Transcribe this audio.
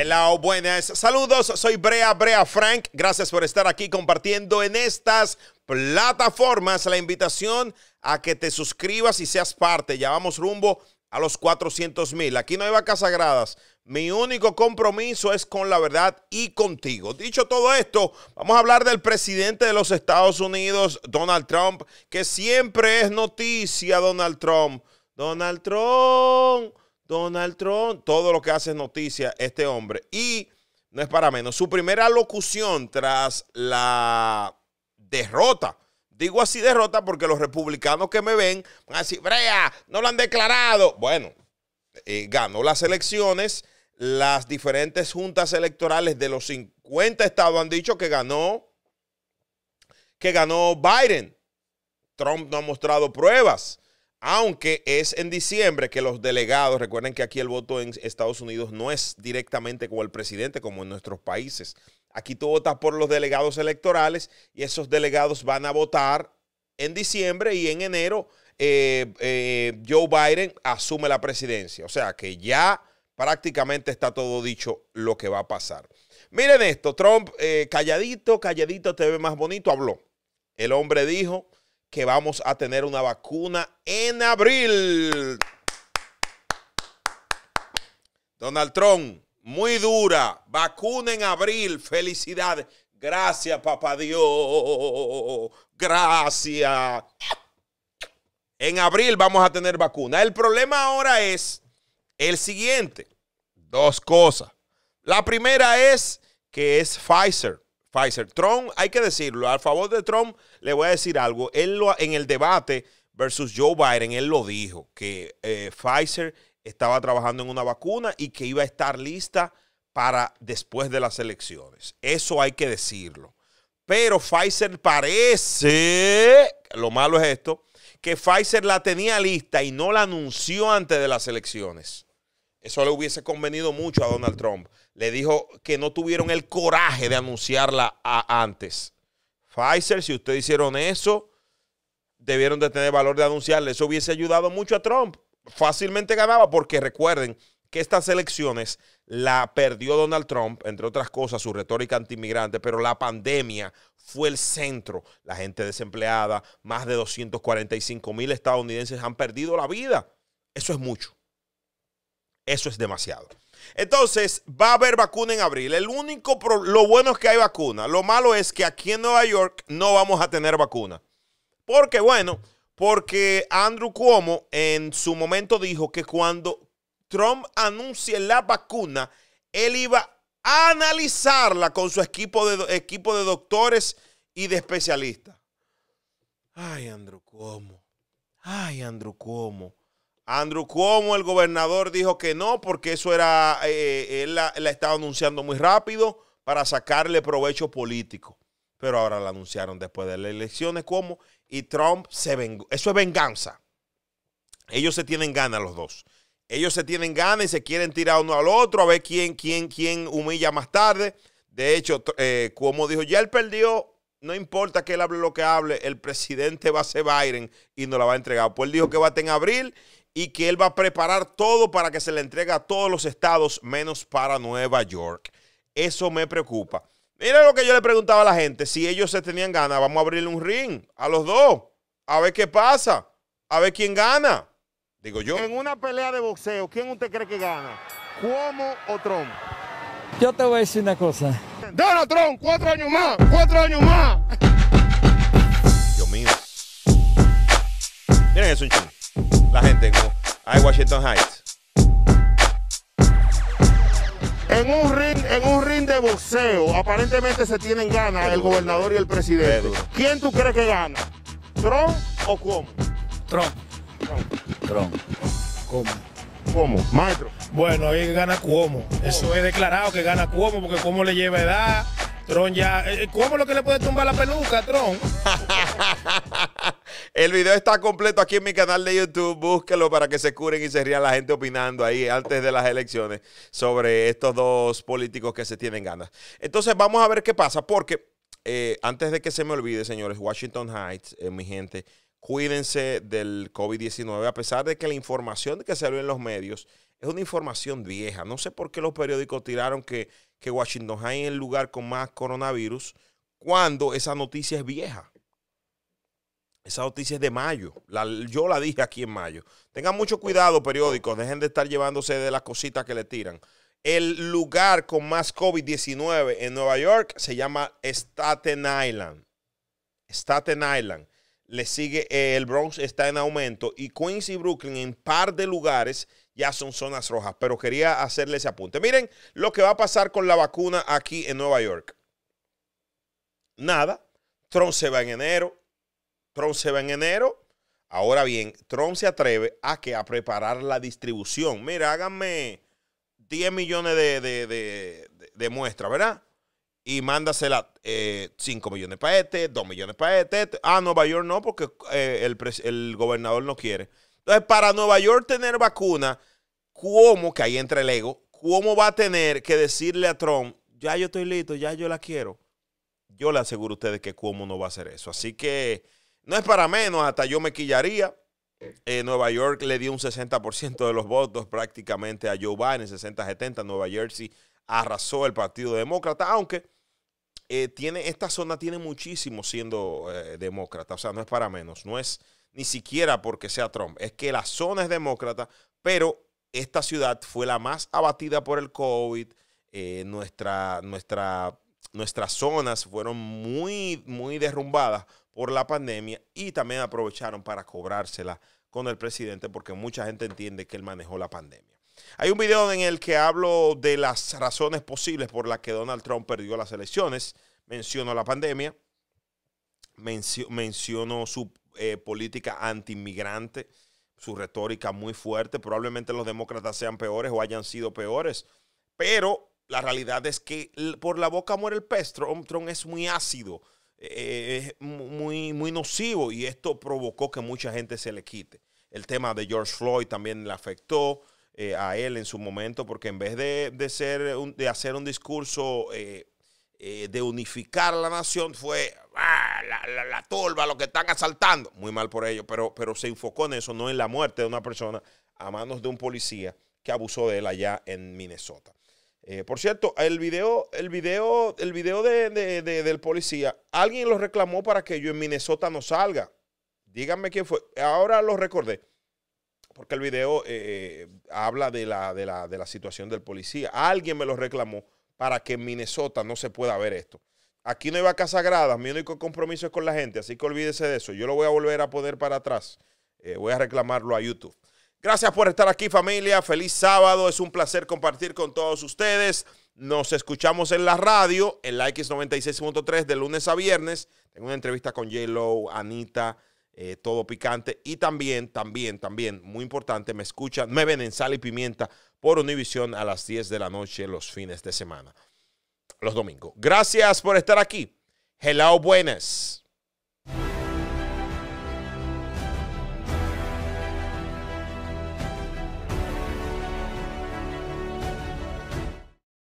Hola, buenas. Saludos, soy Brea Brea Frank. Gracias por estar aquí compartiendo en estas plataformas la invitación a que te suscribas y seas parte. Ya vamos rumbo a los 400 mil. Aquí no hay vacas sagradas. Mi único compromiso es con la verdad y contigo. Dicho todo esto, vamos a hablar del presidente de los Estados Unidos, Donald Trump, que siempre es noticia, Donald Trump. Donald Trump. Donald Trump. Todo lo que hace es noticia este hombre. Y no es para menos. Su primera locución tras la derrota. Digo así derrota porque los republicanos que me ven van a decir, Brea, no lo han declarado. Bueno, eh, ganó las elecciones. Las diferentes juntas electorales de los 50 estados han dicho que ganó, que ganó Biden. Trump no ha mostrado pruebas. Aunque es en diciembre que los delegados, recuerden que aquí el voto en Estados Unidos no es directamente con el presidente como en nuestros países. Aquí tú votas por los delegados electorales y esos delegados van a votar en diciembre y en enero eh, eh, Joe Biden asume la presidencia. O sea que ya prácticamente está todo dicho lo que va a pasar. Miren esto, Trump eh, calladito, calladito, te ve más bonito, habló. El hombre dijo que vamos a tener una vacuna en abril. Donald Trump, muy dura, vacuna en abril, felicidades. Gracias, papá Dios. Gracias. En abril vamos a tener vacuna. El problema ahora es el siguiente. Dos cosas. La primera es que es Pfizer. Pfizer. Trump, hay que decirlo, Al favor de Trump le voy a decir algo. Él lo, en el debate versus Joe Biden, él lo dijo, que eh, Pfizer estaba trabajando en una vacuna y que iba a estar lista para después de las elecciones. Eso hay que decirlo. Pero Pfizer parece, lo malo es esto, que Pfizer la tenía lista y no la anunció antes de las elecciones. Eso le hubiese convenido mucho a Donald Trump. Le dijo que no tuvieron el coraje de anunciarla antes. Pfizer, si ustedes hicieron eso, debieron de tener valor de anunciarle, Eso hubiese ayudado mucho a Trump. Fácilmente ganaba porque recuerden que estas elecciones la perdió Donald Trump, entre otras cosas, su retórica antimigrante, pero la pandemia fue el centro. La gente desempleada, más de 245 mil estadounidenses han perdido la vida. Eso es mucho. Eso es demasiado. Entonces, va a haber vacuna en abril. El único lo bueno es que hay vacuna. Lo malo es que aquí en Nueva York no vamos a tener vacuna. Porque bueno, porque Andrew Cuomo en su momento dijo que cuando Trump anuncie la vacuna, él iba a analizarla con su equipo de, equipo de doctores y de especialistas. Ay, Andrew Cuomo. Ay, Andrew Cuomo. Andrew Cuomo, el gobernador, dijo que no, porque eso era, eh, él la, estaba anunciando muy rápido para sacarle provecho político. Pero ahora la anunciaron después de las elecciones Cuomo y Trump se vengó. Eso es venganza. Ellos se tienen ganas los dos. Ellos se tienen ganas y se quieren tirar uno al otro a ver quién, quién, quién humilla más tarde. De hecho, eh, como dijo, ya él perdió, no importa que él hable lo que hable, el presidente va a ser Biden y no la va a entregar. Pues él dijo que va a tener abril y que él va a preparar todo para que se le entregue a todos los estados, menos para Nueva York. Eso me preocupa. Mira lo que yo le preguntaba a la gente, si ellos se tenían ganas, vamos a abrirle un ring a los dos, a ver qué pasa, a ver quién gana. Digo yo. En una pelea de boxeo, ¿quién usted cree que gana? ¿Cuomo o Trump? Yo te voy a decir una cosa. Donald Trump, cuatro años más, cuatro años más. Dios mío. Miren eso, un La gente hay Washington Heights. En un ring, en un ring de boxeo, aparentemente se tienen ganas el gobernador y el presidente. ¿Quién tú crees que gana? ¿Trump o Cuomo? Trump. Trump. ¿Cómo? ¿Cómo? Maestro. Bueno, ahí gana Cuomo. Eso he declarado que gana Cuomo porque Cuomo le lleva edad. Tron ya. Eh, ¿Cómo lo que le puede tumbar la peluca, Tron? El video está completo aquí en mi canal de YouTube. Búsquelo para que se curen y se rían la gente opinando ahí antes de las elecciones sobre estos dos políticos que se tienen ganas. Entonces vamos a ver qué pasa, porque eh, antes de que se me olvide, señores, Washington Heights, eh, mi gente, cuídense del COVID-19, a pesar de que la información que salió en los medios es una información vieja. No sé por qué los periódicos tiraron que, que Washington Heights es el lugar con más coronavirus cuando esa noticia es vieja. Esa noticia es de mayo. yo la dije aquí en mayo. Tengan mucho cuidado, periódicos. Dejen de estar llevándose de las cositas que le tiran. El lugar con más COVID-19 en Nueva York se llama Staten Island. Staten Island. Le sigue eh, el Bronx, está en aumento. Y Queens y Brooklyn, en par de lugares, ya son zonas rojas. Pero quería hacerles ese apunte. Miren lo que va a pasar con la vacuna aquí en Nueva York. Nada. Trump se va en enero. Trump se va en enero. Ahora bien, Trump se atreve a, que, a preparar la distribución. Mira, háganme 10 millones de, de, muestras, ¿verdad? Y mándasela 5 eh, millones para este, 2 millones para este, este. Ah, Nueva York no, porque eh, el, el gobernador no quiere. Entonces, para Nueva York tener vacuna, ¿cómo, que ahí entra el ego, cómo va a tener que decirle a Trump, ya yo estoy listo, ya yo la quiero? Yo le aseguro a ustedes que cómo no va a hacer eso. Así que... No es para menos, hasta yo me quillaría. Eh, Nueva York le dio un 60% de los votos prácticamente a Joe Biden, 60-70. Nueva Jersey arrasó el Partido Demócrata, aunque eh, tiene, esta zona tiene muchísimo siendo eh, demócrata. O sea, no es para menos. No es ni siquiera porque sea Trump. Es que la zona es demócrata, pero esta ciudad fue la más abatida por el COVID. nuestra, nuestras zonas fueron muy, muy derrumbadas por la pandemia y también aprovecharon para cobrársela con el presidente porque mucha gente entiende que él manejó la pandemia. Hay un video en el que hablo de las razones posibles por las que Donald Trump perdió las elecciones. Menciono la pandemia, mencionó menciono su eh, política anti-inmigrante, su retórica muy fuerte. Probablemente los demócratas sean peores o hayan sido peores, pero la realidad es que por la boca muere el pez. Trump es muy ácido eh, es muy, muy nocivo y esto provocó que mucha gente se le quite. El tema de George Floyd también le afectó eh, a él en su momento porque en vez de, ser de hacer un discurso eh, de unificar la nación fue ah, la, la, turba, lo que están asaltando. Muy mal por ello, pero, pero se enfocó en eso, no en la muerte de una persona a manos de un policía que abusó de él allá en Minnesota. Eh, por cierto, el video, el video, el video de, del policía, alguien lo reclamó para que yo en Minnesota no salga. Díganme quién fue. Ahora lo recordé, porque el video eh, eh, habla de la, de, la, de la situación del policía. Alguien me lo reclamó para que en Minnesota no se pueda ver esto. Aquí no hay vacas sagradas, mi único compromiso es con la gente, así que olvídese de eso. Yo lo voy a volver a poner para atrás. voy a reclamarlo a YouTube. Gracias por estar aquí familia, feliz sábado, es un placer compartir con todos ustedes. Nos escuchamos en la radio, en la X96.3 de lunes a viernes. Tengo una entrevista con j Anita, eh, todo picante. Y también, también, también, muy importante, me escuchan, me ven en Sal y Pimienta por Univisión a las 10 de la noche los fines de semana, los domingos. Gracias por estar aquí. Hello, buenas.